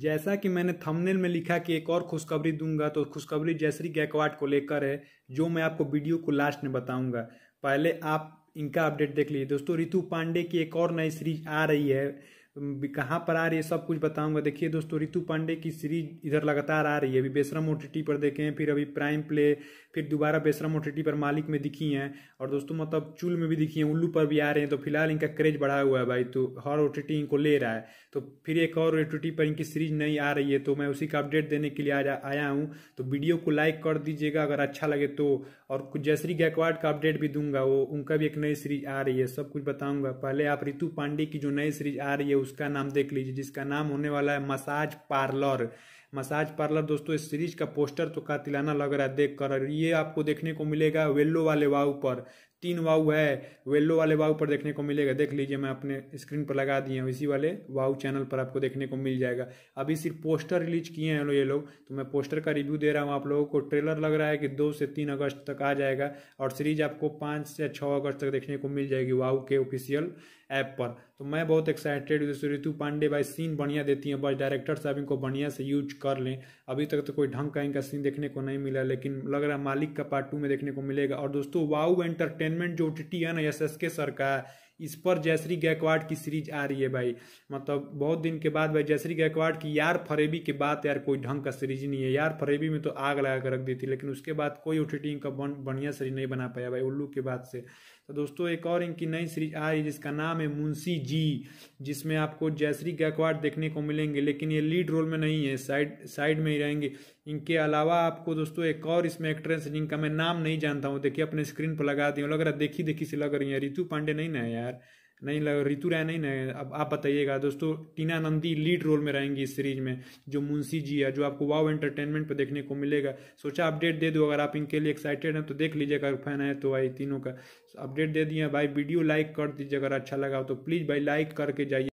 जैसा कि मैंने थंबनेल में लिखा कि एक और खुशखबरी दूंगा तो खुशखबरी जयश्री गायकवाड को लेकर है जो मैं आपको वीडियो को लास्ट में बताऊंगा पहले आप इनका अपडेट देख लीजिए दोस्तों रितु पांडे की एक और नई सीरीज आ रही है कहाँ पर आ रही है सब कुछ बताऊंगा देखिए दोस्तों रितु पांडे की सीरीज इधर लगातार आ रही है अभी बेसरम ओ पर देखे हैं फिर अभी प्राइम प्ले फिर दोबारा बेसरम ओ पर मालिक में दिखी हैं और दोस्तों मतलब चूल में भी दिखी हैं उल्लू पर भी आ रहे हैं तो फिलहाल इनका क्रेज बढ़ा हुआ है भाई तो हर ओ इनको ले रहा है तो फिर एक और ओ पर इनकी सीरीज नहीं आ रही है तो मैं उसी का अपडेट देने के लिए आया हूँ तो वीडियो को लाइक कर दीजिएगा अगर अच्छा लगे तो और जयश्री गायकवाड़ का अपडेट भी दूंगा वो उनका भी एक नई सीरीज आ रही है सब कुछ बताऊँगा पहले आप ऋतु पांडे की जो नई सीरीज आ रही है उसका नाम देख लीजिए जिसका नाम होने वाला है मसाज पार्लर मसाज पार्लर दोस्तों इस सीरीज का पोस्टर तो कातिलाना लग रहा है देख कर ये आपको देखने को मिलेगा वेल्लो वाले वाव पर तीन वाव है वेल्लो वाले वाव पर देखने को मिलेगा देख लीजिए मैं अपने स्क्रीन पर लगा दिए हूँ इसी वाले वाव चैनल पर आपको देखने को मिल जाएगा अभी सिर्फ पोस्टर रिलीज किए हैं ये लोग तो मैं पोस्टर का रिव्यू दे रहा हूँ आप लोगों को ट्रेलर लग रहा है कि दो से तीन अगस्त तक आ जाएगा और सीरीज आपको पाँच से छः अगस्त तक देखने को मिल जाएगी वाव के ऑफिशियल ऐप पर तो मैं बहुत एक्साइटेड हूँ ऋतु पांडे भाई सीन बढ़िया देती हैं बस डायरेक्टर साहब इनको बढ़िया से यूज कर लें अभी तक तो कोई ढंग का इनका सीन देखने को नहीं मिला लेकिन लग रहा है मालिक का पार्ट टू में देखने को मिलेगा और दोस्तों वाऊ एंटरटेनमेंट जो ओ है ना एस एस के सर का इस पर जयश्री गायकवाड़ की सीरीज आ रही है भाई मतलब बहुत दिन के बाद भाई जयश्री गायकवाड़ की यार फरेबी के बाद यार कोई ढंग का सीरीज नहीं है यार फरेबी में तो आग लगा कर रख दी थी लेकिन उसके बाद कोई उठी टीम का बढ़िया सीरीज नहीं बना पाया भाई उल्लू के बाद से तो दोस्तों एक और इनकी नई सीरीज आ रही है जिसका नाम है मुंशी जी जिसमें आपको जयश्री गायकवाड़ देखने को मिलेंगे लेकिन ये लीड रोल में नहीं है साइड साइड में ही रहेंगे इनके अलावा आपको दोस्तों एक और इसमें एक्ट्रेस जिनका मैं नाम नहीं जानता हूँ देखिए अपने स्क्रीन पर लगा दी लग रहा देखी देखी से लग रही है रितु पांडे नहीं ना यार यार नहीं लग रितु रैन नहीं ना अब आप बताइएगा दोस्तों टीना नंदी लीड रोल में रहेंगी इस सीरीज में जो मुंशी जी है जो आपको वाव एंटरटेनमेंट पर देखने को मिलेगा सोचा अपडेट दे दो अगर आप इनके लिए एक्साइटेड हैं तो देख लीजिएगा अगर फैन है तो भाई तीनों का अपडेट दे दिए भाई वीडियो लाइक कर दीजिए अगर अच्छा लगा तो प्लीज़ भाई लाइक करके जाइए